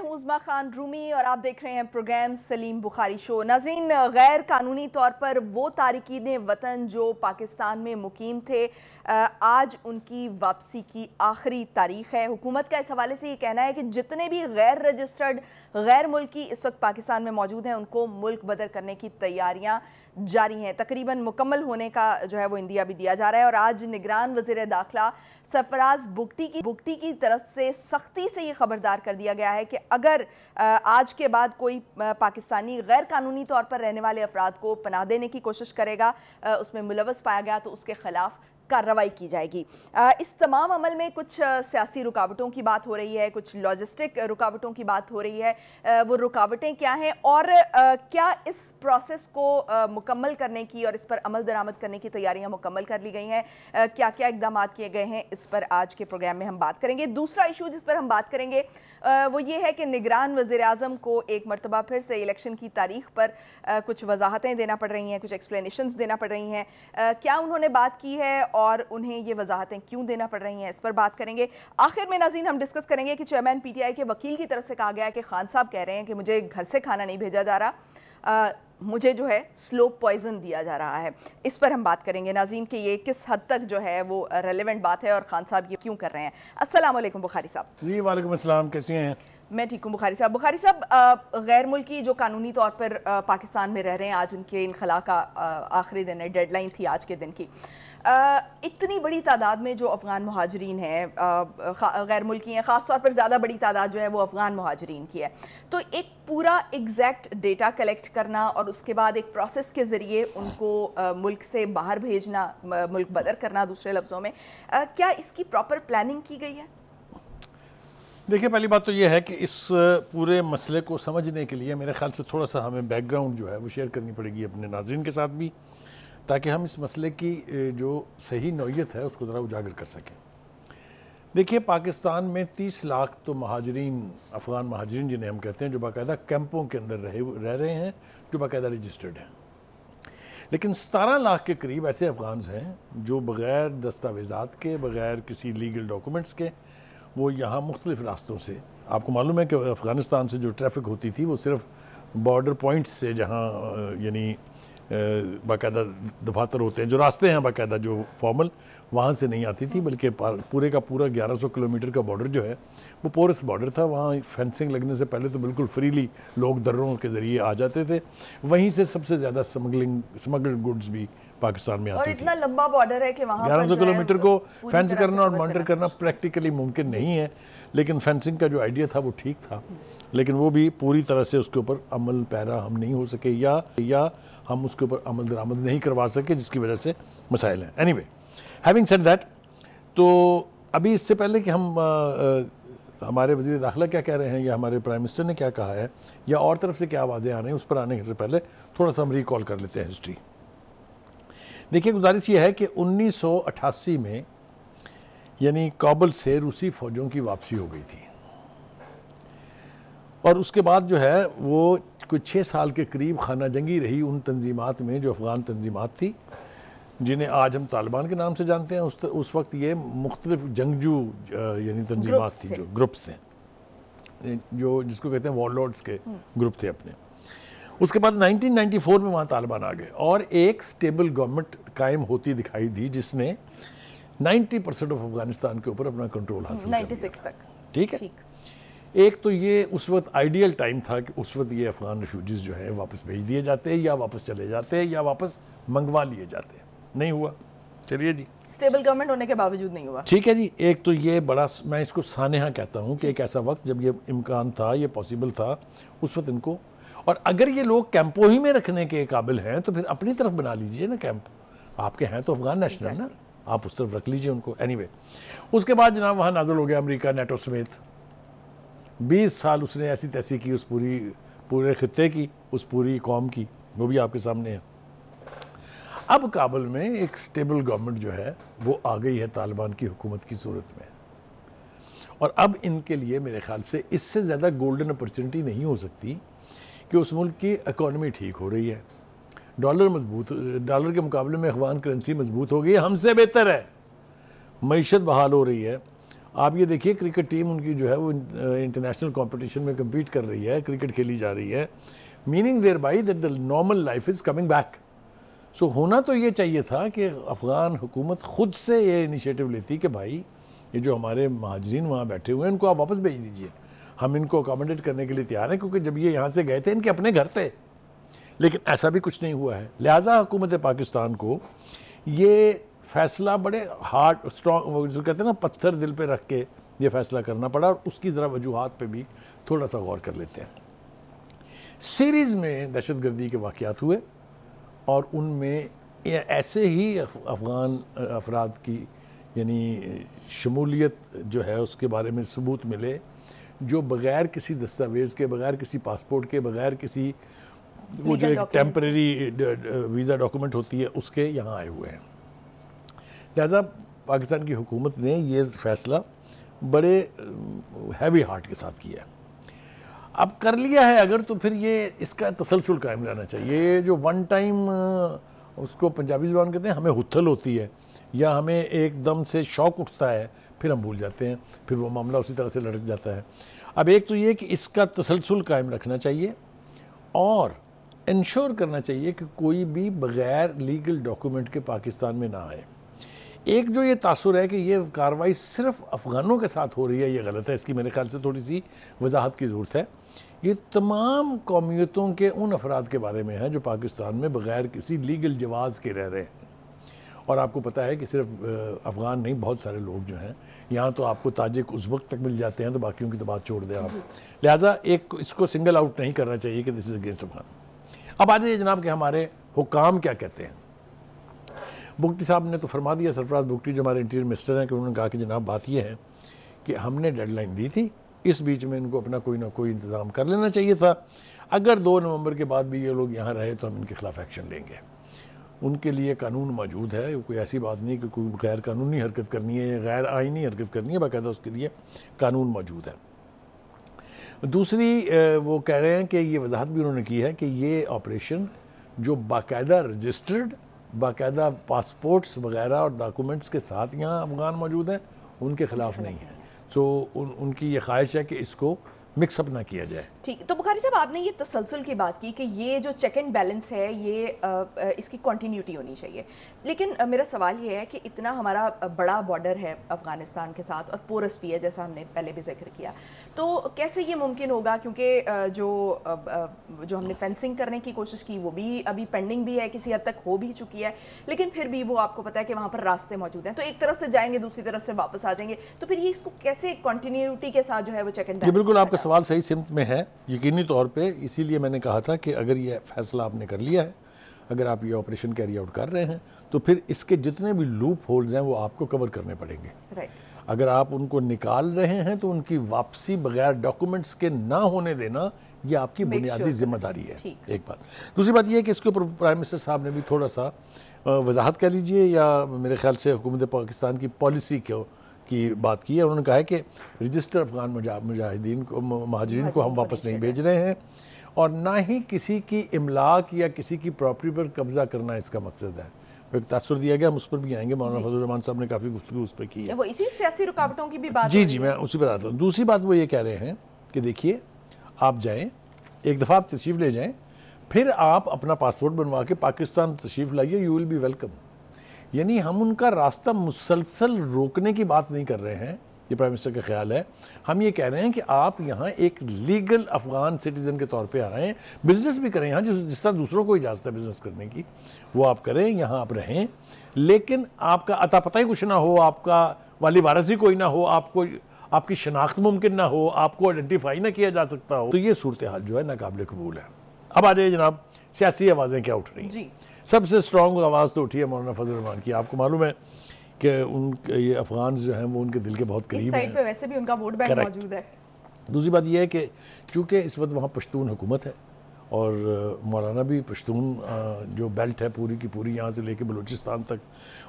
हूं उजमा खान रूमी और आप देख रहे हैं प्रोग्राम सलीम बुखारी शो नाजीन गैर कानूनी तौर पर वो तारकिन वतन जो पाकिस्तान में मुकीम थे आज उनकी वापसी की आखिरी तारीख है हुकूमत का इस हवाले से ये कहना है कि जितने भी गैर रजिस्टर्ड गैर मुल्की इस वक्त पाकिस्तान में मौजूद हैं उनको मुल्क बदर करने की तैयारियाँ जारी हैं तकरीबन मुकम्मल होने का जो है वो इंदिया भी दिया जा रहा है और आज निगरान वजीर दाखिला सरफराज बुगटी की बुगटी की तरफ से सख्ती से ये खबरदार कर दिया गया है कि अगर आज के बाद कोई पाकिस्तानी गैर कानूनी तौर पर रहने वाले अफराद को पनाह देने की कोशिश करेगा उसमें मुलवस पाया गया तो उसके ख़िलाफ़ कार्रवाई की जाएगी इस तमाम अमल में कुछ सियासी रुकावटों की बात हो रही है कुछ लॉजिस्टिक रुकावटों की बात हो रही है वो रुकावटें क्या हैं और क्या इस प्रोसेस को मुकम्मल करने की और इस पर अमल दरामद करने की तैयारियां मुकम्मल कर ली गई हैं क्या क्या इकदाम किए गए हैं इस पर आज के प्रोग्राम में हम बात करेंगे दूसरा इशू जिस पर हम बात करेंगे वो ये है कि निगरान वजे अजम को एक मरतबा फिर से इलेक्शन की तारीख पर कुछ वजाहतें देना पड़ रही हैं कुछ एक्सप्लेशन देना पड़ रही हैं क्या उन्होंने बात की है और उन्हें ये वजाहतें क्यों देना पड़ रही हैं इस पर बात करेंगे आखिर में नाजीन हम डिस्कस करेंगे कि चेयरमैन पी टी आई के वकील की तरफ से कहा गया है कि खान साहब कह रहे हैं कि मुझे घर से खाना नहीं भेजा जा रहा मुझे जो है स्लो पॉइजन दिया जा रहा है इस पर हम बात करेंगे नाजीन कि ये किस हद तक जो है वो रेलिवेंट बात है और खान साहब ये क्यों कर रहे हैं असल बुखारी साहब जी वाले कैसे हैं मैं ठीक हूँ बुखारी साहब बुखारी साहब गैर मुल्की जो कानूनी तौर पर आ, पाकिस्तान में रह रहे हैं आज उनके इनखला का आखिरी दिन है डेडलाइन थी आज के दिन की आ, इतनी बड़ी तादाद में जो अफ़गान महाजरीन हैं गैर मुल्की हैं ख़ास तौर पर ज़्यादा बड़ी तादाद जो है वो अफ़गान महाजरीन की है तो एक पूरा एग्जैक्ट डेटा कलेक्ट करना और उसके बाद एक प्रोसेस के ज़रिए उनको आ, मुल्क से बाहर भेजना मुल्क बदर करना दूसरे लफ्ज़ों में क्या इसकी प्रॉपर प्लानिंग की गई है देखिए पहली बात तो ये है कि इस पूरे मसले को समझने के लिए मेरे ख्याल से थोड़ा सा हमें बैकग्राउंड जो है वो शेयर करनी पड़ेगी अपने नाजरन के साथ भी ताकि हम इस मसले की जो सही नौीयत है उसको ज़रा उजागर कर सकें देखिए पाकिस्तान में 30 लाख तो महाजरीन अफ़गान महाजरीन जिन्हें हम कहते हैं जो बाकायदा कैंपों के अंदर रहे रह रहे हैं जो बाकायदा रजिस्टर्ड हैं लेकिन सतारह लाख के करीब ऐसे अफ़गान हैं जो बग़ैर दस्तावेज़ात के बग़ैर किसी लीगल डॉक्यूमेंट्स के वो यहाँ मुख्तलिफ रास्तों से आपको मालूम है कि अफ़गानिस्तान से जो ट्रैफिक होती थी वो सिर्फ बॉर्डर पॉइंट्स से जहाँ यानी बाकायदा दफातर होते हैं जो रास्ते हैं बाकायदा जो फॉर्मल वहाँ से नहीं आती थी बल्कि पूरे का पूरा 1100 किलोमीटर का बॉर्डर जो है वो पोरस बॉर्डर था वहाँ फेंसिंग लगने से पहले तो बिल्कुल फ्रीली लोग दर्रों के ज़रिए आ जाते थे वहीं से सबसे ज़्यादा स्मगलिंग स्मगल्ड गुड्स भी पाकिस्तान में आती इतना लंबा बॉर्डर है कि वहाँ ग्यारह सौ किलोमीटर को फेंस करना और मॉनिटर करना प्रैक्टिकली मुमकिन नहीं है लेकिन फेंसिंग का जो आइडिया था वो ठीक था लेकिन वो भी पूरी तरह से उसके ऊपर अमल पैरा हम नहीं हो सके या या हम उसके ऊपर अमल दरामद नहीं करवा सके जिसकी वजह से मसाइल हैं anyway having said that तो अभी इससे पहले कि हम आ, आ, हमारे वजीर दाखिला क्या कह रहे हैं या हमारे प्राइम मिनिस्टर ने क्या कहा है या और तरफ से क्या आवाज़ें आ रही हैं उस पर आने से पहले थोड़ा सा हम रिकॉल कर लेते हैं हिस्ट्री देखिए गुजारिश ये है कि 1988 में यानी काबुल से रूसी फ़ौजों की वापसी हो गई थी और उसके बाद जो है वो कुछ छः साल के करीब खाना जंगी रही उन तंजीमात में जो अफ़गान तंजीमात थी जिन्हें आज हम तालिबान के नाम से जानते हैं उस उस वक्त ये मुख्तलिफ जंगजू यानी तंजीमात थी जो ग्रुप्स थे जो जिसको कहते हैं वॉलॉर्ड्स के हम्म। ग्रुप थे अपने उसके बाद 1994 में वहाँ तालिबान आ गए और एक स्टेबल गवर्नमेंट कायम होती दिखाई दी जिसने 90 परसेंट ऑफ अफगानिस्तान के ऊपर अपना कंट्रोल हासिल 96 तक ठीक है एक तो ये उस वक्त आइडियल टाइम था कि उस वक्त ये अफ़गान रिफ्यूज़ जो हैं वापस भेज दिए जाते हैं या वापस चले जाते हैं या वापस मंगवा लिए जाते हैं नहीं हुआ चलिए जी स्टेबल गवर्नमेंट होने के बावजूद नहीं हुआ ठीक है जी एक तो ये बड़ा मैं इसको सानहा कहता हूँ कि एक ऐसा वक्त जब ये इम्कान था ये पॉसिबल था उस वक्त इनको और अगर ये लोग कैंपों ही में रखने के काबिल हैं तो फिर अपनी तरफ बना लीजिए ना कैंप आपके हैं तो अफगान नेशनल ना आप उस तरफ रख लीजिए उनको एनी anyway, उसके बाद जनाब वहाँ नाजुल हो गया अमरीका नेटो समेत बीस साल उसने ऐसी तैसी की उस पूरी पूरे खत्े की उस पूरी कौम की वो भी आपके सामने है अब काबुल में एक स्टेबल गवर्नमेंट जो है वो आ गई है तालिबान की हुकूमत की सूरत में और अब इनके लिए मेरे ख्याल से इससे ज़्यादा गोल्डन अपॉर्चुनिटी नहीं हो सकती कि उस मुल्क की इकोनमी ठीक हो रही है डॉलर मजबूत डॉलर के मुकाबले में अफगान करेंसी मजबूत हो गई है हमसे बेहतर है मीशत बहाल हो रही है आप ये देखिए क्रिकेट टीम उनकी जो है वो इंटरनेशनल कंपटीशन में कम्पीट कर रही है क्रिकेट खेली जा रही है meaning thereby that the normal life is coming back so होना तो ये चाहिए था कि अफ़गान हुकूमत ख़ुद से ये इनिशिएटिव लेती कि भाई ये जो हमारे महाजरीन वहाँ बैठे हुए हैं उनको आप वापस भेज दीजिए हम इनको अकोमोडेट करने के लिए तैयार हैं क्योंकि जब ये यहाँ से गए थे इनके अपने घर थे लेकिन ऐसा भी कुछ नहीं हुआ है लिहाजा हुकूमत पाकिस्तान को ये फैसला बड़े हार्ड स्ट्रॉन्ग जो कहते हैं ना पत्थर दिल पे रख के ये फैसला करना पड़ा और उसकी ज़रा वजूहत पे भी थोड़ा सा गौर कर लेते हैं सीरीज़ में दहशत गर्दी के वाक़ हुए और उनमें ऐसे ही अफ़गान अफराद की यानी शमूलियत जो है उसके बारे में सबूत मिले जो बग़ैर किसी दस्तावेज़ के बग़ैर किसी पासपोर्ट के बग़ैर किसी वो जो एक टेम्प्रेरी वीज़ा डॉक्यूमेंट होती है उसके यहाँ आए हुए हैं लिहाजा पाकिस्तान की हुकूमत ने ये फैसला बड़े हैवी हार्ट के साथ किया है अब कर लिया है अगर तो फिर ये इसका तसलसल कायम रहना चाहिए जो वन टाइम उसको पंजाबी जबान कहते हैं हमें हुथल होती है या हमें एकदम से शौक उठता है फिर हम भूल जाते हैं फिर वो मामला उसी तरह से लटक जाता है अब एक तो ये कि इसका तसलसल कायम रखना चाहिए और इंश्योर करना चाहिए कि कोई भी बग़ैर लीगल डॉक्यूमेंट के पाकिस्तान में ना आए एक जो ये तासुर है कि ये कार्रवाई सिर्फ अफ़गानों के साथ हो रही है ये गलत है इसकी मेरे ख्याल से थोड़ी सी वजाहत की ज़रूरत है ये तमाम कौमियतों के उन अफराद के बारे में है जो पाकिस्तान में बग़ैर किसी लीगल जवाज़ के रह रहे हैं और आपको पता है कि सिर्फ अफ़गान नहीं बहुत सारे लोग जो हैं यहाँ तो आपको ताजिक उस वक्त तक मिल जाते हैं तो बाकियों की तो बात छोड़ दें आप लिहाजा एक इसको सिंगल आउट नहीं करना चाहिए कि दिस इज़ अगेंस्ट अफगान अब आ जाइए जनाब के हमारे हुकाम क्या कहते हैं बुगटी साहब ने तो फरमा दिया सरफराज बुगटी जो हमारे इंटीरियर मिनिस्टर हैं कि उन्होंने कहा कि जनाब बात यह है कि हमने डेडलाइन दी थी इस बीच में इनको अपना कोई ना कोई इंतज़ाम कर लेना चाहिए था अगर दो नवंबर के बाद भी ये लोग यहाँ रहे तो हम इनके खिलाफ एक्शन लेंगे उनके लिए कानून मौजूद है कोई ऐसी बात नहीं कि कोई गैर कानूनी हरकत करनी है या गैर आइनी हरकत करनी है बाकायदा उसके लिए कानून मौजूद है दूसरी वो कह रहे हैं कि ये वजाहत भी उन्होंने की है कि ये ऑपरेशन जो बाकायदा रजिस्टर्ड बाकायदा पासपोर्ट्स वगैरह और डॉक्यूमेंट्स के साथ यहाँ अफगान मौजूद हैं उनके ख़िलाफ़ नहीं है सो उन, उनकी ये ख्वाहिश है कि इसको मिक्सअप ना किया जाए ठीक तो बुखारी साहब आपने ये तसलसल की बात की कि ये जो चेक एंड बैलेंस है ये इसकी कॉन्टीन्यूटी होनी चाहिए लेकिन मेरा सवाल ये है कि इतना हमारा बड़ा बॉर्डर है अफ़गानिस्तान के साथ और पोरस भी है जैसा हमने पहले भी जिक्र किया तो कैसे ये मुमकिन होगा क्योंकि जो जो हमने फेंसिंग करने की कोशिश की वो भी अभी पेंडिंग भी है किसी हद तक हो भी चुकी है लेकिन फिर भी वो आपको पता है कि वहाँ पर रास्ते मौजूद हैं तो एक तरफ से जाएंगे दूसरी तरफ से वापस आ जाएंगे तो फिर ये इसको कैसे कॉन्टीन्यूटी के साथ जो है वो चेक एंड बैलेंस बिल्कुल आपका सवाल सही सिमत में है यकीनी तौर पे इसीलिए मैंने कहा था कि अगर ये फैसला आपने कर लिया है अगर आप ये ऑपरेशन कैरी आउट कर रहे हैं तो फिर इसके जितने भी लूप होल्स हैं वो आपको कवर करने पड़ेंगे अगर आप उनको निकाल रहे हैं तो उनकी वापसी बगैर डॉक्यूमेंट्स के ना होने देना ये आपकी बुनियादी sure जिम्मेदारी है एक बात दूसरी बात यह है कि इसके ऊपर प्राइम मिनिस्टर साहब ने भी थोड़ा सा वजाहत कर लीजिए या मेरे ख्याल से हुकूमत पाकिस्तान की पॉलिसी को की बात की है उन्होंने कहा है कि रजिस्टर अफगान मुजाहिदीन को महाजरीन को हम वापस नहीं भेज रहे हैं और ना ही किसी की इमलाक या किसी की प्रॉपर्टी पर कब्जा करना इसका मकसद है एक तासर दिया गया हम उस पर भी आएंगे मौलाना फजलरहमान साहब ने काफ़ी गुफ्तु उस पर की है वो इसी सियासी रुकावटों की भी बात जी जी मैं उसी पर आता हूँ दूसरी बात वो ये कह रहे हैं कि देखिए आप जाएँ एक दफ़ा आप तशरीफ़ ले जाएँ फिर आप अपना पासपोर्ट बनवा के पाकिस्तान तशरीफ़ लाइए यू विल बी वेलकम यानी हम उनका रास्ता मुसलसल रोकने की बात नहीं कर रहे हैं ये प्राइम मिनिस्टर का ख्याल है हम ये कह रहे हैं कि आप यहाँ एक लीगल अफगान सिटीज़न के तौर पे आएँ बिज़नेस भी करें यहाँ जिस तरह दूसरों को इजाज़त है बिज़नेस करने की वो आप करें यहाँ आप रहें लेकिन आपका अता पता ही कुछ ना हो आपका वाली वारस ही कोई ना हो आपको आपकी शनाख्त मुमकिन ना हो आपको आइडेंटिफाई ना किया जा सकता हो तो ये सूरत हाल जो है नाकबले कबूल है अब आ जाइए जनाब सियासी आवाज़ें क्या उठ रही हैं सबसे स्ट्रॉन्ग आवाज़ तो उठी है मौलाना फजल रहमान की आपको मालूम है कि उन ये अफगान जो हैं वो उनके दिल के बहुत करीब हैं वैसे भी उनका वोट बैंक मौजूद है दूसरी बात यह है कि चूँकि इस वक्त वहाँ पश्तून हुकूमत है और मौलाना भी पश्तून जो बेल्ट है पूरी की पूरी यहाँ से लेके बलूचिस्तान तक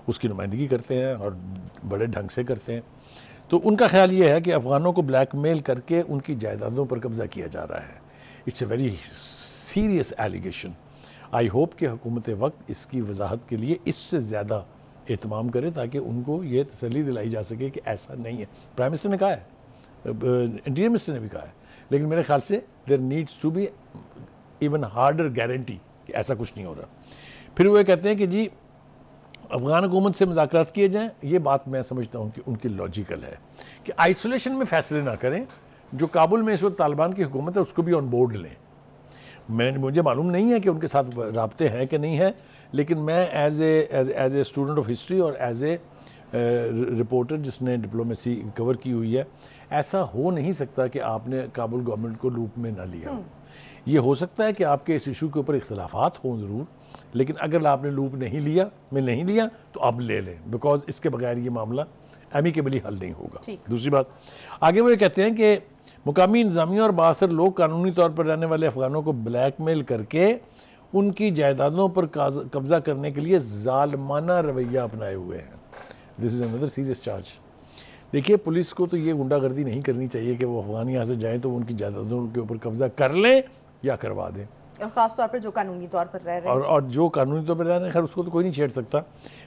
उसकी नुमाइंदगी करते हैं और बड़े ढंग से करते हैं तो उनका ख्याल ये है कि अफ़गानों को ब्लैकमेल करके उनकी जायदादों पर कब्ज़ा किया जा रहा है it's a very serious allegation I hope कि हुकूमत वक्त इसकी वजाहत के लिए इससे ज़्यादा अहतमाम करे ताकि उनको ये तसली दिलाई जा सके कि ऐसा नहीं है प्राइम मिनिस्टर ने कहा है इंटीरियर मिनिस्टर ने भी कहा है लेकिन मेरे ख्याल से there needs to be even harder guarantee कि ऐसा कुछ नहीं हो रहा फिर वो कहते हैं कि जी अफगान हुकूमत से मुजाकर किए जाएँ ये बात मैं समझता हूँ कि उनकी लॉजिकल है कि आइसोलेशन में फैसले ना करें जो काबुल में इस वक्त तालिबान की हुकूमत है उसको भी ऑन बोर्ड लें मैं मुझे मालूम नहीं है कि उनके साथ रबते हैं कि नहीं है लेकिन मैं as a as a student of history और एज ए रिपोर्टर जिसने डिप्लोमेसी कवर की हुई है ऐसा हो नहीं सकता कि आपने काबुल गवर्नमेंट को लूप में ना लिया हम्म। ये हो सकता है कि आपके इस इशू के ऊपर इख्तलाफात हों ज़रूर लेकिन अगर आपने लूप नहीं लिया मैं नहीं लिया तो आप ले लें बिकॉज इसके बगैर ये मामला एमिकेबली हल नहीं होगा दूसरी बात आगे वो ये कहते हैं कि मुकामी इंतजामिया और बासर लोग कानूनी तौर पर रहने वाले अफगानों को ब्लैक मेल करके उनकी जायदादों पर कब्जा करने के लिए जालमाना रवैया अपनाए हुए हैं this is another serious charge देखिए पुलिस को तो ये गुंडागर्दी नहीं करनी चाहिए कि वो अफगान यहाँ से जाएँ तो उनकी जायदादों के ऊपर कब्जा कर लें या करवा दें और ख़ास तौर पर जो कानूनी तौर पर रह रहे हैं और और जो कानूनी तौर पर रह रहे हैं खैर उसको तो कोई नहीं छेड़ सकता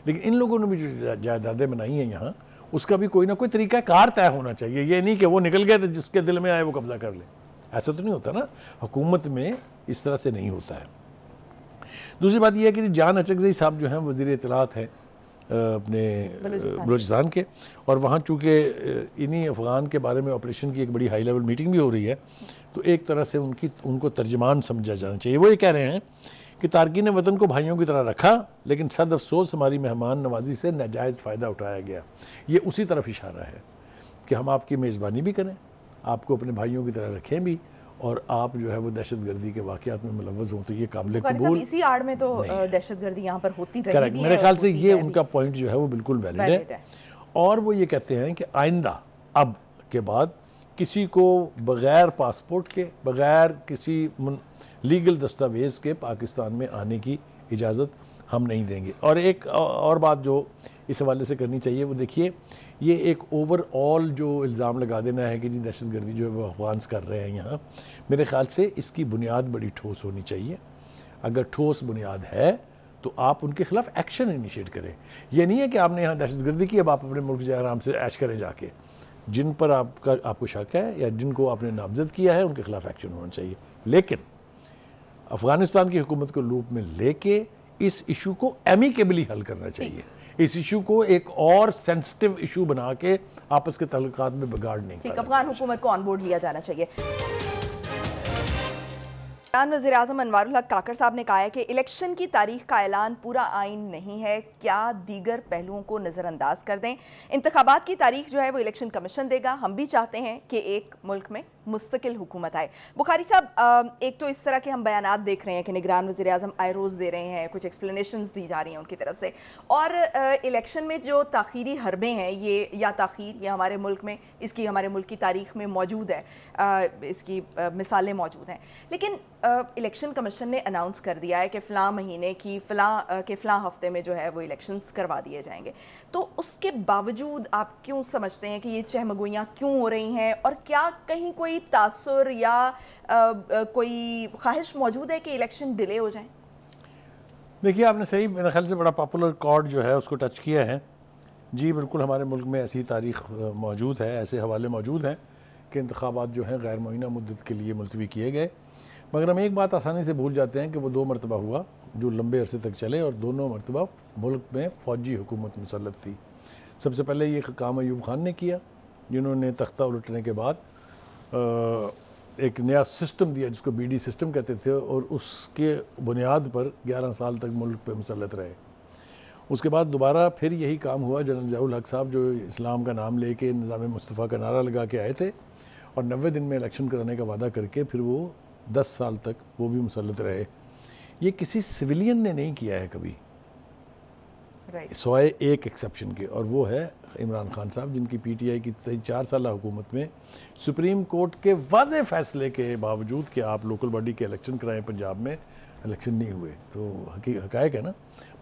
लेकिन इन लोगों ने भी जो जायदादें बनाई हैं यहाँ उसका भी कोई ना कोई तरीका कार तय होना चाहिए ये नहीं कि वो निकल गए तो जिसके दिल में आए वो कब्जा कर ले ऐसा तो नहीं होता ना हुकूमत में इस तरह से नहीं होता है दूसरी बात यह है कि जान अचकजई साहब जो हैं वजीर इतलात हैं अपने बलोचिस्तान के और वहाँ चूँकि इन्हीं अफ़गान के बारे में ऑपरेशन की एक बड़ी हाई लेवल मीटिंग भी हो रही है तो एक तरह से उनकी उनको तर्जमान समझा जाना चाहिए वो ये कह रहे हैं कि तारकिन वतन को भाइयों की तरह रखा लेकिन सद अफसोस हमारी मेहमान नवाजी से नाजायज़ फ़ायदा उठाया गया ये उसी तरफ इशारा है कि हम आपकी मेज़बानी भी करें आपको अपने भाइयों की तरह रखें भी और आप जो है वो दहशत गर्दी के वाकत में मुलवज हों तो ये काबिल कबूल इसी आड़ में तो दहशत गर्दी यहाँ पर होती रही भी मेरे ख्याल से ये उनका पॉइंट जो है वो बिल्कुल वैलिड है और वो ये कहते हैं कि आइंदा अब के बाद किसी को बग़ैर पासपोर्ट के बग़ैर किसी लीगल दस्तावेज़ के पाकिस्तान में आने की इजाज़त हम नहीं देंगे और एक और बात जो इस हवाले से करनी चाहिए वो देखिए ये एक ओवरऑल जो इल्ज़ाम लगा देना है कि जी दहशत गर्दी जो है वो अफगान कर रहे हैं यहाँ मेरे ख्याल से इसकी बुनियाद बड़ी ठोस होनी चाहिए अगर ठोस बुनियाद है तो आप उनके खिलाफ एक्शन इनिशिएट करें यह नहीं है कि आपने यहाँ दहशत गर्दी की अब आप अपने मुल्क जाए आराम से ऐश करें जाके जिन पर आपका आपको शक है या जिनको आपने नामजद किया है उनके खिलाफ एक्शन होना चाहिए लेकिन अफगानिस्तान की हुकूमत को लूप में लेके इस इशू को एमिकेबली हल करना चाहिए इस इशू को एक और सेंसिटिव इशू बना के आपस के तल्क में बिगाड़ नहीं अफगान हुकूमत को ऑनबोर्ड लिया जाना चाहिए वजी अजम अनवर काकर साहब ने कहा है कि इलेक्शन की तारीख का ऐलान पूरा आइन नहीं है क्या दीगर पहलुओं को नज़रअंदाज कर दें इंतबात की तारीख जो है वो इलेक्शन कमीशन देगा हम भी चाहते हैं कि एक मुल्क में मुस्तकिल हुकूमत आए बुखारी साहब एक तो इस तरह के हम बयान देख रहे हैं कि निगरान वजी अजम आए रोज़ दे रहे हैं कुछ एक्सप्लेशन दी जा रही हैं उनकी तरफ से और इलेक्शन में जो तखीरी हरबे हैं ये या तखीर ये हमारे मुल्क में इसकी हमारे मुल्क की तारीख में मौजूद है आ, इसकी मिसालें मौजूद हैं लेकिन इलेक्शन कमीशन ने अनाउंस कर दिया है कि फ़लाँ महीने की फ़लाँ के फ़लाँ हफ्ते में जो है वो इलेक्शन करवा दिए जाएंगे तो उसके बावजूद आप क्यों समझते हैं कि ये चहमगोइयाँ क्यों हो रही हैं और क्या कहीं कोई कोई तासर या आ, कोई ख्वाहिश मौजूद है कि इलेक्शन डिले हो जाए देखिए आपने सही मेरे ख्याल से बड़ा पॉपुलर कॉर्ड जो है उसको टच किया है जी बिल्कुल हमारे मुल्क में ऐसी तारीख मौजूद है ऐसे हवाले मौजूद हैं कि इंतबात जो हैं गैर मुहैया मदत के लिए मुलतवी किए गए मगर हम एक बात आसानी से भूल जाते हैं कि वो दो मरतबा हुआ जो लंबे अरसे तक चले और दोनों मरतबा मुल्क में फ़ौजी हुकूमत मुसलत थी सबसे पहले ये काम अयूब खान ने किया जिन्होंने तख्ता उलटने के बाद एक नया सिस्टम दिया जिसको बीडी सिस्टम कहते थे और उसके बुनियाद पर 11 साल तक मुल्क पे मुसलत रहे उसके बाद दोबारा फिर यही काम हुआ जनरल जयाल हक साहब जो इस्लाम का नाम लेके निज़ाम मुस्तफ़ा का नारा लगा के आए थे और नबे दिन में इलेक्शन कराने का वादा करके फिर वो दस साल तक वो भी मुसलत रहे ये किसी सिविलियन ने नहीं किया है कभी सवाए एक एक्सेप्शन के और वो है इमरान खान साहब जिनकी पीटीआई की चार साल हुकूमत में सुप्रीम कोर्ट के वाज फैसले के बावजूद कि आप लोकल बॉडी के इलेक्शन कराएं पंजाब में इलेक्शन नहीं हुए तो हक है ना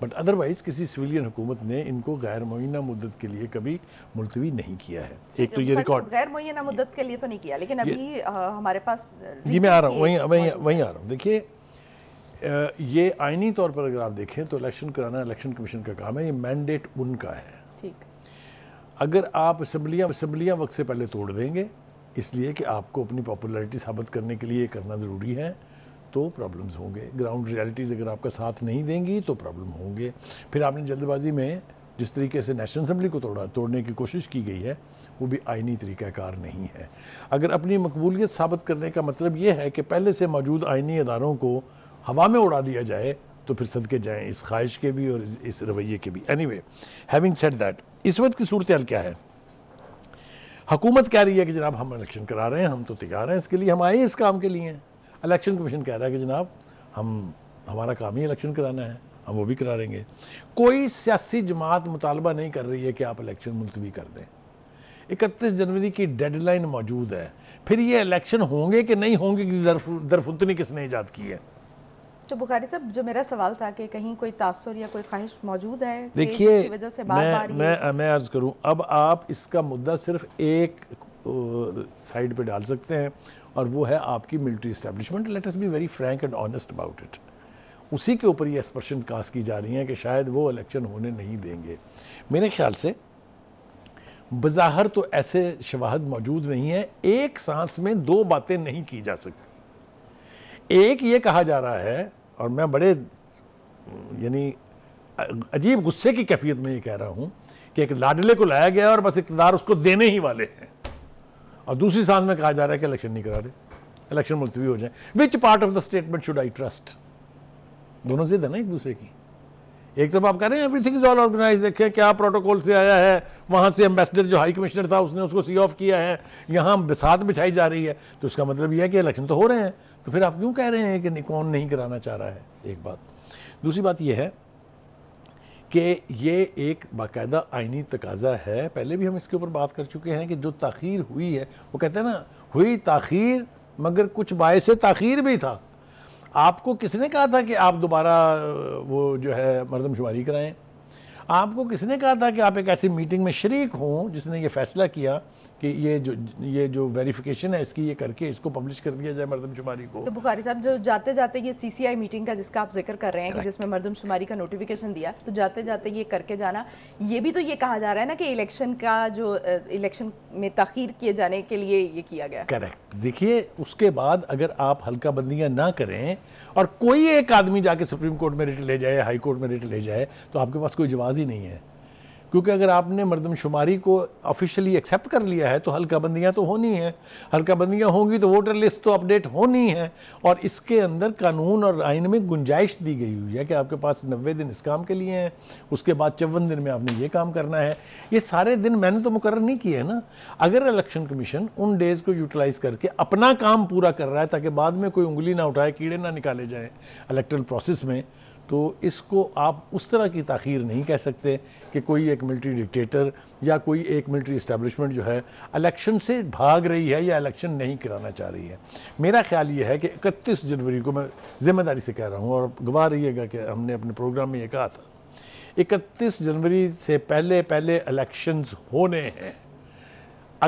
बट अदरवाइज़ किसी सिविलियन हुकूमत ने इनको गैर मुइना मुद्दत के लिए कभी मुलतवी नहीं किया है एक तो ये रिकॉर्ड गैर मुइना मुद्दत के लिए तो नहीं किया लेकिन अभी आ, हमारे पास जी मैं आ रहा हूँ वहीं वहीं वहीं आ रहा हूँ देखिए ये आइनी तौर पर अगर आप देखें तो इलेक्शन कराना इलेक्शन कमीशन का काम है ये मैंडेट उनका है ठीक अगर आप असम्बलियाँ असम्बलियाँ वक्त से पहले तोड़ देंगे इसलिए कि आपको अपनी पॉपुलैरिटी साबित करने के लिए करना ज़रूरी है तो प्रॉब्लम्स होंगे ग्राउंड रियलिटीज़ अगर आपका साथ नहीं देंगी तो प्रॉब्लम होंगे फिर आपने जल्दबाजी में जिस तरीके से नेशनल असम्बली को तोड़ा तोड़ने की कोशिश की गई है वो भी आइनी तरीक़ाकार नहीं है अगर अपनी मकबूलियत साबित करने का मतलब ये है कि पहले से मौजूद आइनी इदारों को हवा में उड़ा दिया जाए तो फिर सदके जाएँ इस ख्वाहिश के भी और इस रवैये के भी anyway having said that इस वक्त की सूरत क्या है हुकूमत कह रही है कि जनाब हम इलेक्शन करा रहे हैं हम तो तिगा रहे हैं इसके लिए हम आए इस काम के लिए हैं इलेक्शन कमीशन कह रहा है कि जनाब हम हमारा काम ही इलेक्शन कराना है हम वो भी करा लेंगे कोई सियासी जमात मुतालबा नहीं कर रही है कि आप इलेक्शन मुलतवी कर दें इकतीस जनवरी की डेडलाइन मौजूद है फिर ये इलेक्शन होंगे कि नहीं होंगे कि दरफुतनी किसने ईजाद की है तो बुखारी साहब जो मेरा सवाल था कि कहीं कोई तासर या कोई ख्वाहिश मौजूद है देखिए मैं, मैं मैं अर्ज करूँ अब आप इसका मुद्दा सिर्फ एक साइड पर डाल सकते हैं और वो है आपकी military establishment let's be very frank and honest about it उसी के ऊपर ये एक्सप्रेशन कास्ट की जा रही है कि शायद वो इलेक्शन होने नहीं देंगे मेरे ख्याल से बज़ाहर तो ऐसे शवाहद मौजूद नहीं है एक सांस में दो बातें नहीं की जा सकती एक ये कहा जा रहा है और मैं बड़े यानी अजीब गुस्से की कैफियत में ये कह रहा हूँ कि एक लाडले को लाया गया और बस इकतदार उसको देने ही वाले हैं और दूसरी सांस में कहा जा रहा है कि इलेक्शन नहीं करा रहे इलेक्शन मुलतवी हो जाए which part of the statement should I trust दोनों जिद है ना एक दूसरे की एक तरफ आप कह रहे हैं एवरीथिंग इज ऑल ऑर्गेनाइज देखें क्या प्रोटोकॉल से आया है वहाँ से एम्बेसडर जो हाई कमिश्नर था उसने उसको सी ऑफ किया है यहाँ बिसात बिछाई जा रही है तो उसका मतलब यह है कि इलेक्शन तो हो रहे हैं तो फिर आप क्यों कह रहे हैं कि कौन नहीं कराना चाह रहा है एक बात दूसरी बात यह है कि ये एक बाकायदा आइनी तकाजा है पहले भी हम इसके ऊपर बात कर चुके हैं कि जो तखीर हुई है वो कहते हैं ना हुई तखीर मगर कुछ बायस तखीर भी था आपको किसने कहा था कि आप दोबारा वो जो है मरदमशुमारी कराएं आपको किसने कहा था कि आप एक ऐसी मीटिंग में शरीक हों जिसने ये फैसला किया कि ये जो ये जो वेरिफिकेशन है इसकी ये करके इसको पब्लिश कर दिया जाए मरदमशुमारी को तो बुखारी साहब जो जाते जाते ये सीसीआई मीटिंग का जिसका आप जिक्र कर रहे हैं कि जिसमें मरदमशुमारी का नोटिफिकेशन दिया तो जाते जाते ये करके जाना ये भी तो ये कहा जा रहा है ना कि इलेक्शन का जो इलेक्शन में तखीर किए जाने के लिए ये किया गया करेक्ट देखिए उसके बाद अगर आप हल्का बंदियाँ ना करें और कोई एक आदमी जाके सुप्रीम कोर्ट में रिट ले जाए हाई कोर्ट में रिट ले जाए तो आपके पास कोई जवाब ही नहीं है क्योंकि अगर आपने मरदमशुमारी को ऑफिशियली एक्सेप्ट कर लिया है तो हल्काबंदियाँ तो होनी हैं बंदियाँ होंगी तो वोटर लिस्ट तो अपडेट होनी है और इसके अंदर कानून और आइन में गुंजाइश दी गई हुई है कि आपके पास नब्बे दिन इस काम के लिए हैं उसके बाद चौवन दिन में आपने ये काम करना है ये सारे दिन मैंने तो मुकर नहीं किए ना अगर इलेक्शन कमीशन उन डेज़ को यूटिलाइज़ करके अपना काम पूरा कर रहा है ताकि बाद में कोई उंगली ना उठाए कीड़े ना निकाले जाएँ इलेक्ट्रल प्रोसेस में तो इसको आप उस तरह की तखीर नहीं कह सकते कि कोई एक मिलिट्री डिक्टेटर या कोई एक मिलिट्री इस्टेबलिशमेंट जो है इलेक्शन से भाग रही है या इलेक्शन नहीं कराना चाह रही है मेरा ख्याल ये है कि 31 जनवरी को मैं ज़िम्मेदारी से कह रहा हूँ और गवाह रहिएगा कि हमने अपने प्रोग्राम में ये कहा था 31 जनवरी से पहले पहले इलेक्शंस होने हैं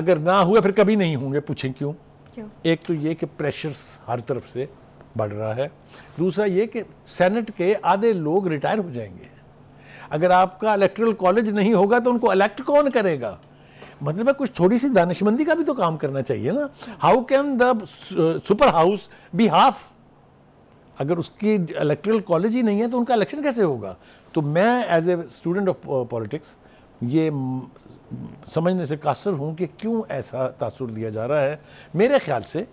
अगर ना हुए फिर कभी नहीं होंगे पूछें क्यों, क्यों? एक तो ये कि प्रेशर्स हर तरफ से बढ़ रहा है दूसरा ये कि सेनेट के आधे लोग रिटायर हो जाएंगे अगर आपका इलेक्ट्रल कॉलेज नहीं होगा तो उनको इलेक्ट कौन करेगा मतलब है कुछ थोड़ी सी दानिशमंदी का भी तो काम करना चाहिए ना how can the super house be half अगर उसकी इलेक्ट्रल कॉलेज ही नहीं है तो उनका इलेक्शन कैसे होगा तो मैं as a student of politics ये समझने से कासर हूँ कि क्यों ऐसा तासुर दिया जा रहा है मेरे ख्याल से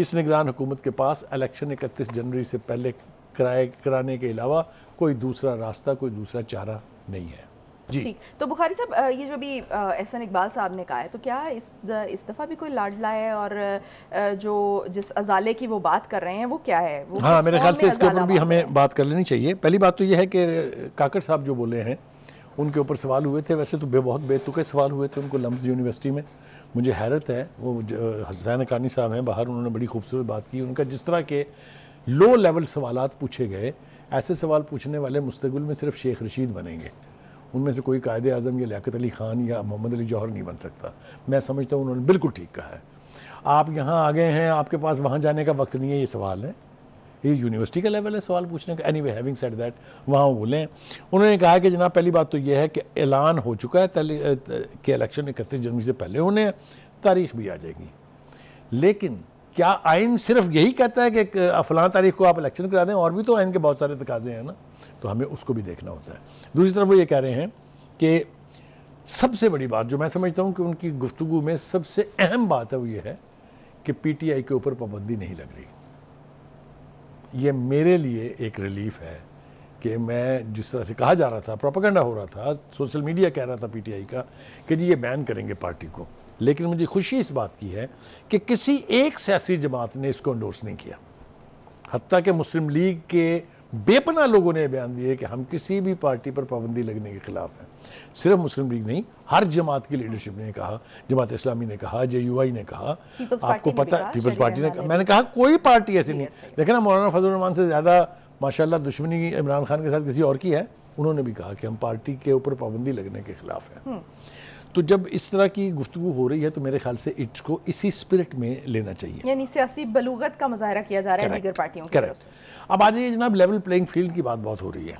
इस निगरान हुकूमत के पास इलेक्शन इकतीस जनवरी से पहले कराए कराने के अलावा कोई दूसरा रास्ता कोई दूसरा चारा नहीं है जी ठीक तो बुखारी साहब ये जो भी एहसन इकबाल साहब ने कहा है तो क्या इस द, इस दफ़ा भी कोई लाडला है और जो जिस अजाले की वो बात कर रहे हैं वो क्या है वो हाँ मेरे ख्याल से इसके ऊपर भी हमें बात कर लेनी चाहिए पहली बात तो ये है कि काकड़ साहब जो बोले हैं उनके ऊपर सवाल हुए थे वैसे तो बहुत बेतुके सवाल हुए थे उनको लम्स यूनिवर्सिटी में मुझे हैरत है वो हसैन कानी साहब हैं बाहर उन्होंने बड़ी खूबसूरत बात की उनका जिस तरह के लो लेवल सवाल पूछे गए ऐसे सवाल पूछने वाले मुस्तबिल में सिर्फ शेख रशीद बनेंगे उनमें से कोई कायद अजम या लियात अली ख़ान या मोहम्मद अली जौहर नहीं बन सकता मैं समझता हूँ उन्होंने बिल्कुल ठीक कहा है आप यहाँ आ गए हैं आपके पास वहाँ जाने का वक्त नहीं है ये सवाल है ये यूनिवर्सिटी का लेवल है सवाल पूछने का anyway having said that वहाँ वो बोलें उन्होंने कहा कि जनाब पहली बात तो ये है कि ऐलान हो चुका है कि इलेक्शन इकतीस जनवरी से पहले होने हैं तारीख भी आ जाएगी लेकिन क्या आइन सिर्फ यही कहता है कि फलां तारीख को आप इलेक्शन करा दें और भी तो आइन के बहुत सारे तकाजे हैं ना तो हमें उसको भी देखना होता है दूसरी तरफ वो ये कह रहे हैं कि सबसे बड़ी बात जो मैं समझता हूँ कि उनकी गुफ्तु में सबसे अहम बात है वो ये है कि पीटीआई के ऊपर पाबंदी नहीं लग रही ये मेरे लिए एक रिलीफ है कि मैं जिस तरह से कहा जा रहा था प्रोपागेंडा हो रहा था सोशल मीडिया कह रहा था पीटीआई का कि जी ये बैन करेंगे पार्टी को लेकिन मुझे खुशी इस बात की है कि किसी एक सियासी जमात ने इसको इंडोर्स नहीं किया हती कि मुस्लिम लीग के बेपना लोगों ने बयान दिए कि हम किसी भी पार्टी पर पाबंदी लगने के खिलाफ हैं सिर्फ मुस्लिम लीग नहीं हर जमात की लीडरशिप ने कहा जमात इस्लामी ने कहा जे ने कहा आपको पता पीपल्स पार्टी ने मैंने कहा कोई पार्टी ऐसी नहीं लेकिन ना मौलाना फजल रहमान से ज़्यादा माशाल्लाह दुश्मनी इमरान खान के साथ किसी और की है उन्होंने भी कहा कि हम पार्टी के ऊपर पाबंदी लगने के खिलाफ हैं हम्म। तो जब इस तरह की गुफ्तु हो रही है तो मेरे ख्याल से इट्स को इसी स्पिरिट में लेना चाहिए यानी सियासी बलूगत का मुजाहरा किया जा रहा है दीगर पार्टियों की तरफ से अब आ जाइए जनाब लेवल प्लेइंग फील्ड की बात बहुत हो रही है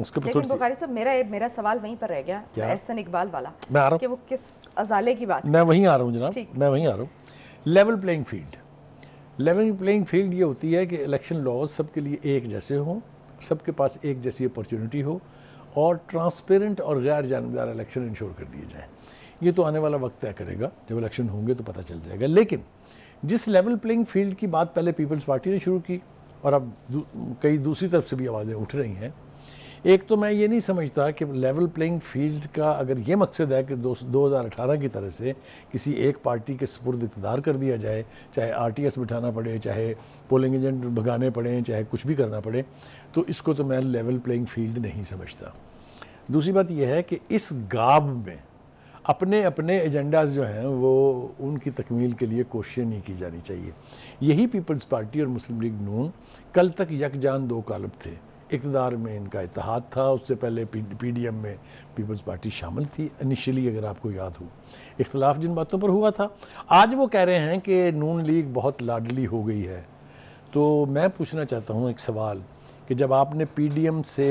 उसके लेकिन बुखारी साहब मेरा मेरा सवाल वहीं पर रह गया एहसन इकबाल वाला मैं आ रहा हूँ कि वो किस अजाले की बात मैं वहीं आ रहा हूँ जनाब मैं वहीं आ रहा हूँ level playing field level playing field ये होती है कि इलेक्शन लॉज सबके लिए एक जैसे हों सबके पास एक जैसी अपॉर्चुनिटी हो और ट्रांसपेरेंट और गैर जानबदार इलेक्शन इंश्योर कर दिए जाएँ ये तो आने वाला वक्त तय करेगा जब इलेक्शन होंगे तो पता चल जाएगा लेकिन जिस लेवल प्लेइंग फील्ड की बात पहले पीपल्स पार्टी ने शुरू की और अब दू, कई दूसरी तरफ से भी आवाज़ें उठ रही हैं एक तो मैं ये नहीं समझता कि लेवल प्लेइंग फील्ड का अगर ये मकसद है कि दो, दो हज़ार अठारह की तरह से किसी एक पार्टी के सपुर्द इकतदार कर दिया जाए चाहे आर टी एस बिठाना पड़े चाहे पोलिंग एजेंट भगाने पड़े चाहे कुछ भी करना पड़े तो इसको तो मैं लेवल प्लेइंग फील्ड नहीं समझता दूसरी बात यह है कि इस गाब में अपने अपने एजेंडाज जो हैं वो उनकी तकमील के लिए कोशिशें नहीं की जानी चाहिए यही पीपल्स पार्टी और मुस्लिम लीग नून कल तक यकजान दो कालब थे इकदार में इनका इतिहाद था उससे पहले पी डी एम में पीपल्स पार्टी शामिल थी इनिशियली अगर आपको याद हो इख्तलाफ जिन बातों पर हुआ था आज वो कह रहे हैं कि नून लीग बहुत लाडली हो गई है तो मैं पूछना चाहता हूँ एक सवाल कि जब आपने पी डी एम से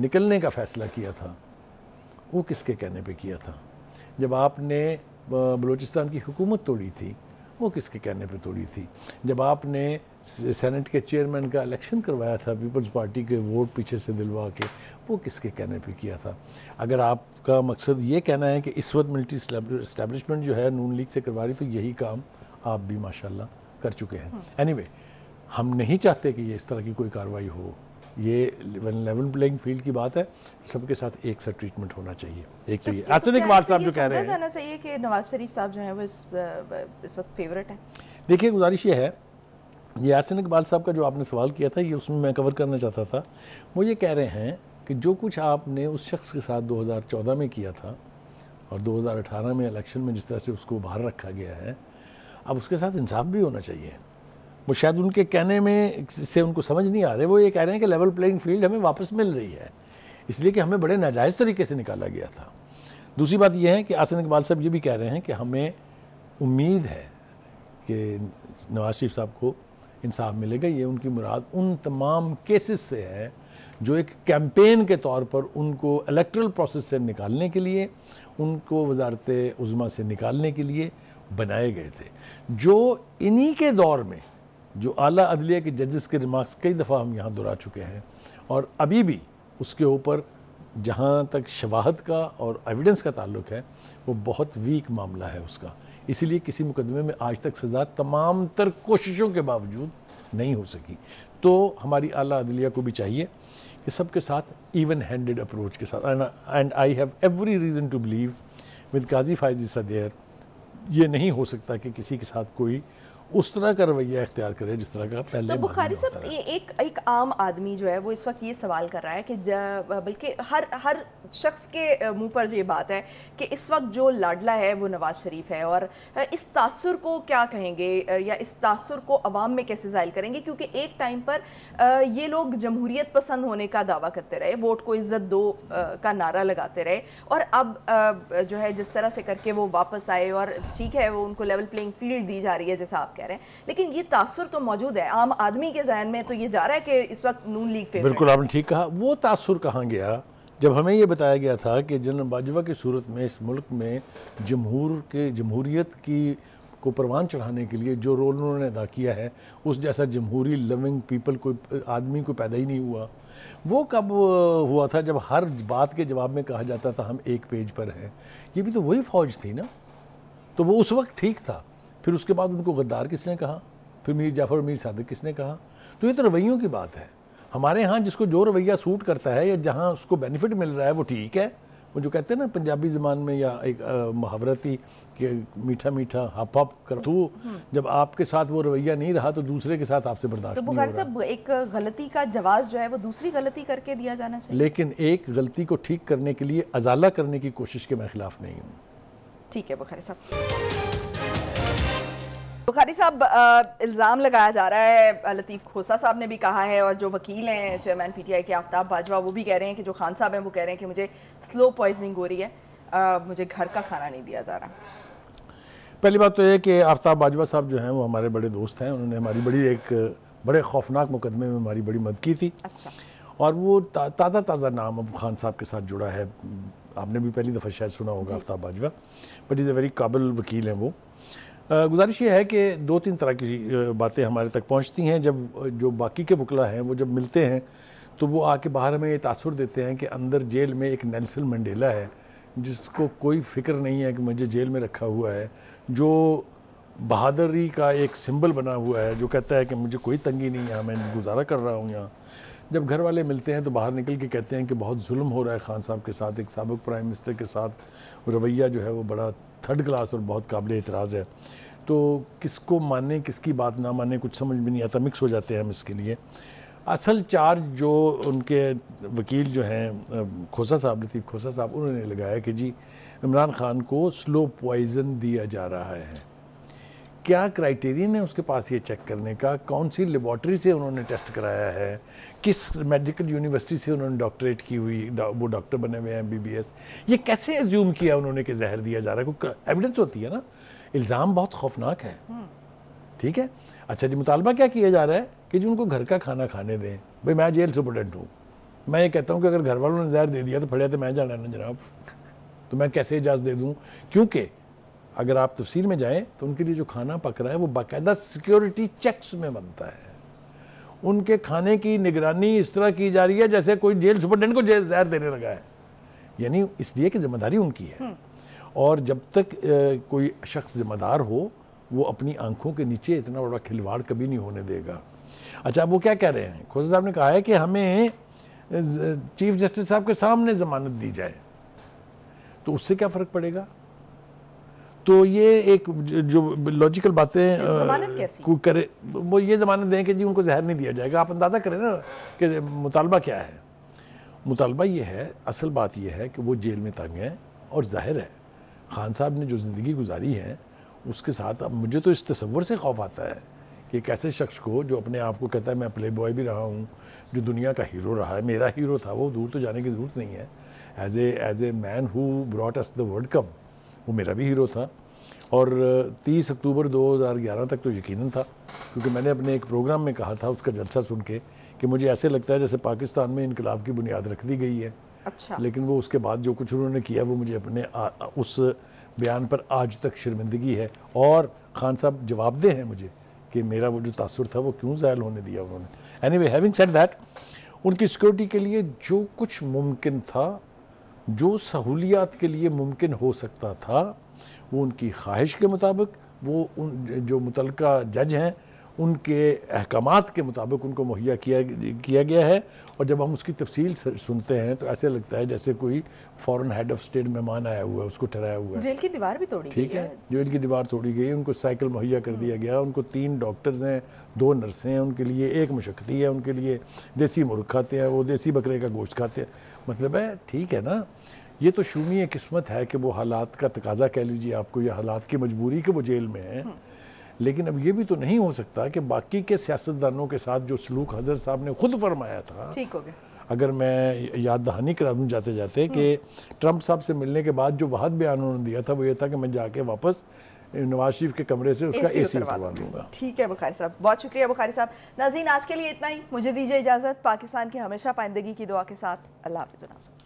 निकलने का फ़ैसला किया था वो किसके कहने पे किया था जब आपने बलूचिस्तान की हुकूमत तोड़ी थी वो किसके कहने पे तोड़ी थी जब आपने सेनेट के चेयरमैन का इलेक्शन करवाया था पीपल्स पार्टी के वोट पीछे से दिलवा के वो किसके कहने पे किया था अगर आपका मकसद ये कहना है कि इस वक्त मिलिट्री इस्टेब्लिशमेंट जो है नून लीग से करवा रही तो यही काम आप भी माशाल्लाह कर चुके हैं एनीवे हम्म। anyway, हम नहीं चाहते कि ये इस तरह की कोई कार्रवाई हो ये लेवल प्लेइंग फील्ड की बात है सबके साथ एक सा ट्रीटमेंट होना चाहिए एक तो, चाहिए तो इकबाल तो साहब जो कह रहे हैं जाना चाहिए कि नवाज शरीफ साहब जो है वो इस, इस वक्त फेवरेट है देखिए गुजारिश ये है ये यासिन इकबाल साहब का जो आपने सवाल किया था ये उसमें मैं कवर करना चाहता था वो ये कह रहे हैं कि जो कुछ आपने उस शख्स के साथ दो में किया था और दो में इलेक्शन में जिस तरह से उसको बाहर रखा गया है अब उसके साथ इंसाफ भी होना चाहिए वो शायद उनके कहने में से उनको समझ नहीं आ रहे वो ये कह रहे हैं कि लेवल प्लेइंग फील्ड हमें वापस मिल रही है इसलिए कि हमें बड़े नाजायज़ तरीके से निकाला गया था दूसरी बात यह है कि आसन इकबाल साहब ये भी कह रहे हैं कि हमें उम्मीद है कि नवाज शरीफ साहब को इंसाफ मिलेगा ये उनकी मुराद उन तमाम केसेस से है जो एक कैंपेन के तौर पर उनको इलेक्ट्रल प्रोसेस से निकालने के लिए उनको वजारत उज़मा से निकालने के लिए बनाए गए थे जो इन्हीं के दौर में जो अला अदलिया के जजेस के रिमार्क्स कई दफ़ा हम यहाँ दोहरा चुके हैं और अभी भी उसके ऊपर जहाँ तक शवाहत का और एविडेंस का ताल्लुक है वो बहुत वीक मामला है उसका इसीलिए किसी मुकदमे में आज तक सज़ा तमाम तर कोशिशों के बावजूद नहीं हो सकी तो हमारी अला अदलिया को भी चाहिए कि सबके साथ इवन हैंडेड अप्रोच के साथ and I have every reason to believe with Qazi Faez सदेर ये नहीं हो सकता कि किसी के साथ कोई उस तरह का रवैया अख्तियार करें जिस तरह का पहले तो बुखारी साहब एक एक आम आदमी जो है वो इस वक्त ये सवाल कर रहा है कि बल्कि हर हर शख्स के मुंह पर ये बात है कि इस वक्त जो लाडला है वो नवाज़ शरीफ है और इस तासर को क्या कहेंगे या इस तासर को अवाम में कैसे ज़ाहिर करेंगे क्योंकि एक टाइम पर ये लोग जमहूरियत पसंद होने का दावा करते रहे वोट को इज़्ज़त दो का नारा लगाते रहे और अब जो है जिस तरह से करके वो वापस आए और ठीक है वो उनको लेवल प्लेइंग फील्ड दी जा रही है जैसा आप कह रहे हैं लेकिन ये तासर तो मौजूद है आम आदमी के जहन में तो ये जा रहा है कि इस वक्त नून लीग फेवरेट बिल्कुल आपने ठीक कहा वो तासर कहाँ गया जब हमें ये बताया गया था कि जनरल बाजवा की सूरत में इस मुल्क में जमहूर के जमहूरीत की को परवान चढ़ाने के लिए जो रोल उन्होंने अदा किया है उस जैसा जमहूरी लविंग पीपल कोई आदमी को पैदा ही नहीं हुआ वो कब हुआ था जब हर बात के जवाब में कहा जाता था हम एक पेज पर हैं ये भी तो वही फौज थी ना तो वो उस वक्त ठीक था फिर उसके बाद उनको गद्दार किसने कहा फिर मीर जाफ़र मीर सादिक किसने कहा तो ये तो रवैयों की बात है हमारे यहाँ जिसको जो रवैया सूट करता है या जहाँ उसको बेनिफिट मिल रहा है वो ठीक है वो जो कहते हैं ना पंजाबी ज़बान में या एक मुहावरती कि मीठा मीठा हप हप कर तू जब आपके साथ वो रवैया नहीं रहा तो दूसरे के साथ आपसे बर्दाश्त तो नहीं सब एक गलती का जवाब जो है वो दूसरी गलती करके दिया जाना चाहिए लेकिन एक गलती को ठीक करने के लिए अजाला करने की कोशिश के मैं खिलाफ नहीं हूँ ठीक है बुखारी साहब बुखारी साहब इल्ज़ाम लगाया जा रहा है लतीफ़ खोसा साहब ने भी कहा है और जो वकील हैं चेयरमैन पीटीआई के आफ्ताब बाजवा वो भी कह रहे हैं कि जो खान साहब हैं वो कह रहे हैं कि मुझे स्लो पॉइजनिंग हो रही है आ, मुझे घर का खाना नहीं दिया जा रहा पहली बात तो ये कि आफ्ताब बाजवा साहब जो हैं वो हमारे बड़े दोस्त हैं उन्होंने हमारी बड़ी एक बड़े खौफनाक मुकदमे में हमारी बड़ी मदद की थी अच्छा और वो ताज़ा ताज़ा नाम अब खान साहब के साथ जुड़ा है आपने भी पहली दफ़ा शायद सुना होगा Aftab Bajwa but is a very काबिल वकील हैं वो गुजारिश ये है कि दो तीन तरह की बातें हमारे तक पहुंचती हैं जब जो बाकी के बुकला हैं वो जब मिलते हैं तो वो आके बाहर हमें ये तासुर देते हैं कि अंदर जेल में एक नेल्सन मंडेला है जिसको कोई फिक्र नहीं है कि मुझे जेल में रखा हुआ है जो बहादुरी का एक सिंबल बना हुआ है जो कहता है कि मुझे कोई तंगी नहीं है मैं गुजारा कर रहा हूँ यहाँ जब घर वाले मिलते हैं तो बाहर निकल के कहते हैं कि बहुत जुल्म हो रहा है खान साहब के साथ एक सबक प्राइम मिनिस्टर के साथ रवैया जो है वो बड़ा थर्ड क्लास और बहुत काबिल एतराज़ है तो किसको माने किसकी बात ना माने कुछ समझ में नहीं आता मिक्स हो जाते हैं हम इसके लिए असल चार्ज जो उनके वकील जो हैं खोसा साहब लतीफ़ खोसा साहब उन्होंने लगाया कि जी इमरान खान को स्लो पॉइज़न दिया जा रहा है क्या क्राइटेरियन है उसके पास ये चेक करने का कौन सी लेबॉर्ट्री से उन्होंने टेस्ट कराया है किस मेडिकल यूनिवर्सिटी से उन्होंने डॉक्टरेट की हुई वो डॉक्टर बने हुए हैं बी ये कैसे एज्यूम किया उन्होंने कि जहर दिया जा रहा है कोई एविडेंस होती है ना इल्ज़ाम बहुत खौफनाक है हम्म। ठीक है अच्छा जी मुतालबा क्या किया जा रहा है कि जी उनको घर का खाना खाने दें भाई मैं जेल सुपरटेंट हूँ मैं ये कहता हूँ कि अगर घर वालों ने जहर दे दिया तो फड़िया तो मैं जाना ना जनाब तो मैं कैसे इजाज़त दे दूँ क्योंकि अगर आप तफसील में जाएं तो उनके लिए जो खाना पक रहा है वो बाकायदा सिक्योरिटी चेक्स में बनता है उनके खाने की निगरानी इस तरह की जा रही है जैसे कोई जेल सुपरटेंडेंट को जेल जहर देने लगा है यानी इसलिए कि जिम्मेदारी उनकी है हम्म। और जब तक ए, कोई शख्स जिम्मेदार हो वो अपनी आंखों के नीचे इतना बड़ा खिलवाड़ कभी नहीं होने देगा अच्छा वो क्या कह रहे हैं खोजा साहब ने कहा है कि हमें चीफ जस्टिस साहब के सामने जमानत दी जाए तो उससे क्या फ़र्क पड़ेगा तो ये एक जो लॉजिकल बातें करे वो ये जमानत दें कि जी उनको जहर नहीं दिया जाएगा आप अंदाज़ा करें ना कि मुतालबा क्या है मुतालबा ये है असल बात यह है कि वो जेल में तंग हैं और जाहिर है खान साहब ने जो ज़िंदगी गुजारी है उसके साथ अब मुझे तो इस तस्वुर से खौफ आता है कि एक ऐसे शख्स को जो अपने आप को कहता है मैं प्ले बॉय भी रहा हूँ जो दुनिया का हीरो रहा है मेरा हीरो था वो दूर तो जाने की ज़रूरत नहीं है as a as a man who brought us the world cup वो मेरा भी हीरो था और 30 अक्टूबर 2011 तक तो यकीनन था क्योंकि मैंने अपने एक प्रोग्राम में कहा था उसका जलसा सुन के कि मुझे ऐसे लगता है जैसे पाकिस्तान में इनकलाब की बुनियाद रख दी गई है अच्छा लेकिन वो उसके बाद जो कुछ उन्होंने किया वो मुझे अपने आ, उस बयान पर आज तक शर्मिंदगी है और खान साहब जवाबदेह हैं मुझे कि मेरा वो जो तासर था वो क्यों ज़ायल होने दिया उन्होंने anyway having said that उनकी सिक्योरिटी के लिए जो कुछ मुमकिन था जो सहूलियात के लिए मुमकिन हो सकता था वो उनकी ख्वाहिश के मुताबिक वो उन जो मुतल जज हैं उनके अहकाम के मुताबिक उनको मुहैया किया किया गया है और जब हम उसकी तफसील सुनते हैं तो ऐसे लगता है जैसे कोई फॉरेन हेड ऑफ स्टेट मेहमान आया हुआ है उसको ठहराया हुआ है जेल की दीवार भी तोड़ी ठीक है जेल की दीवार तोड़ी गई उनको साइकिल मुहैया कर दिया गया उनको तीन डॉक्टर्स हैं दो नर्सें हैं उनके लिए एक मुशक्ति है उनके लिए देसी मुर्ग खाते हैं वो देसी बकरे का गोश्त खाते हैं मतलब है ठीक है ना ये तो शूमी किस्मत है कि वो हालात का तकाजा कह लीजिए आपको या हालात की मजबूरी के वो जेल में है लेकिन अब ये भी तो नहीं हो सकता कि बाकी के सियासतदानों के साथ जो सलूक हजर साहब ने खुद फरमाया था ठीक हो गया अगर मैं याद दहानी करा दूँ जाते जाते कि हम्म। ट्रंप साहब से मिलने के बाद जो वहाद बयान उन्होंने दिया था वो ये था कि मैं जाके वापस नवाज शरीफ के कमरे से उसका ए सी करवा दूंगा ठीक है बुखारी साहब बहुत शुक्रिया बुखारी साहब नाजीन आज के लिए इतना ही मुझे दीजिए इजाज़त पाकिस्तान की हमेशा पाइंदगी की दुआ के साथ अल्लाह हाफिज़